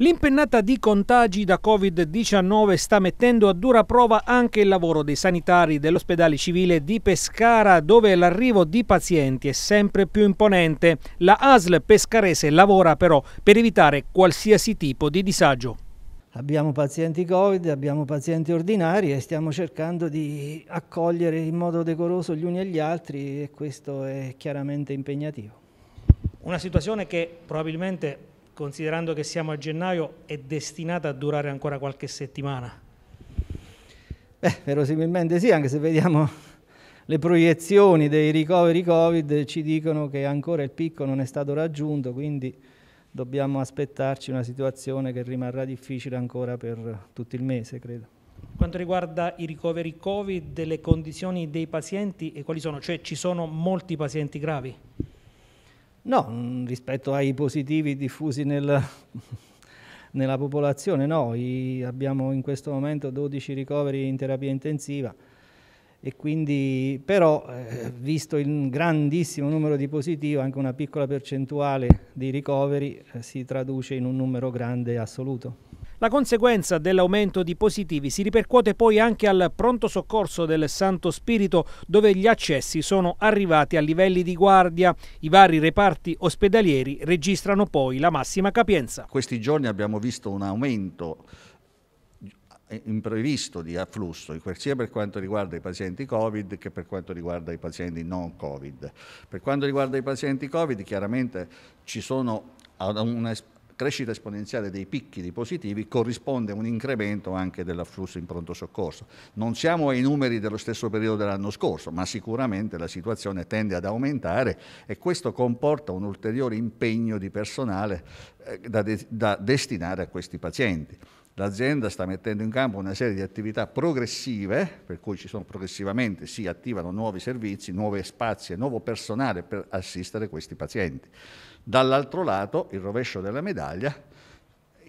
L'impennata di contagi da Covid-19 sta mettendo a dura prova anche il lavoro dei sanitari dell'ospedale civile di Pescara, dove l'arrivo di pazienti è sempre più imponente. La ASL pescarese lavora però per evitare qualsiasi tipo di disagio. Abbiamo pazienti Covid, abbiamo pazienti ordinari e stiamo cercando di accogliere in modo decoroso gli uni e gli altri e questo è chiaramente impegnativo. Una situazione che probabilmente considerando che siamo a gennaio, è destinata a durare ancora qualche settimana? Beh, verosimilmente sì, anche se vediamo le proiezioni dei ricoveri Covid ci dicono che ancora il picco non è stato raggiunto, quindi dobbiamo aspettarci una situazione che rimarrà difficile ancora per tutto il mese, credo. Quanto riguarda i ricoveri Covid, le condizioni dei pazienti e quali sono? Cioè ci sono molti pazienti gravi? No, mm, rispetto ai positivi diffusi nel, nella popolazione, no, I, abbiamo in questo momento 12 ricoveri in terapia intensiva e quindi però eh, visto il grandissimo numero di positivi anche una piccola percentuale di ricoveri eh, si traduce in un numero grande assoluto. La conseguenza dell'aumento di positivi si ripercuote poi anche al pronto soccorso del Santo Spirito, dove gli accessi sono arrivati a livelli di guardia. I vari reparti ospedalieri registrano poi la massima capienza. Questi giorni abbiamo visto un aumento imprevisto di afflusso, sia per quanto riguarda i pazienti Covid che per quanto riguarda i pazienti non Covid. Per quanto riguarda i pazienti Covid, chiaramente ci sono una crescita esponenziale dei picchi di positivi corrisponde a un incremento anche dell'afflusso in pronto soccorso. Non siamo ai numeri dello stesso periodo dell'anno scorso, ma sicuramente la situazione tende ad aumentare e questo comporta un ulteriore impegno di personale eh, da, de da destinare a questi pazienti. L'azienda sta mettendo in campo una serie di attività progressive, per cui ci sono progressivamente, si attivano nuovi servizi, nuovi spazi e nuovo personale per assistere questi pazienti. Dall'altro lato, il rovescio della medaglia,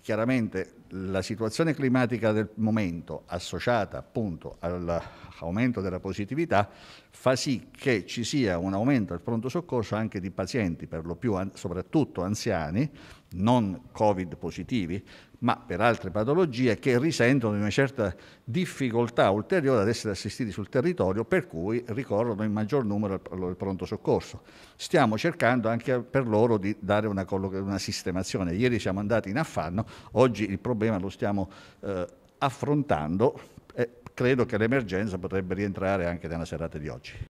chiaramente la situazione climatica del momento, associata appunto all'aumento della positività, fa sì che ci sia un aumento al pronto soccorso anche di pazienti, per lo più soprattutto anziani, non Covid positivi, ma per altre patologie che risentono di una certa difficoltà ulteriore ad essere assistiti sul territorio, per cui ricorrono in maggior numero al, pronto soccorso. Stiamo cercando anche per loro di dare una, una sistemazione. Ieri siamo andati in affanno, oggi il problema problema lo stiamo eh, affrontando e credo che l'emergenza potrebbe rientrare anche nella serata di oggi.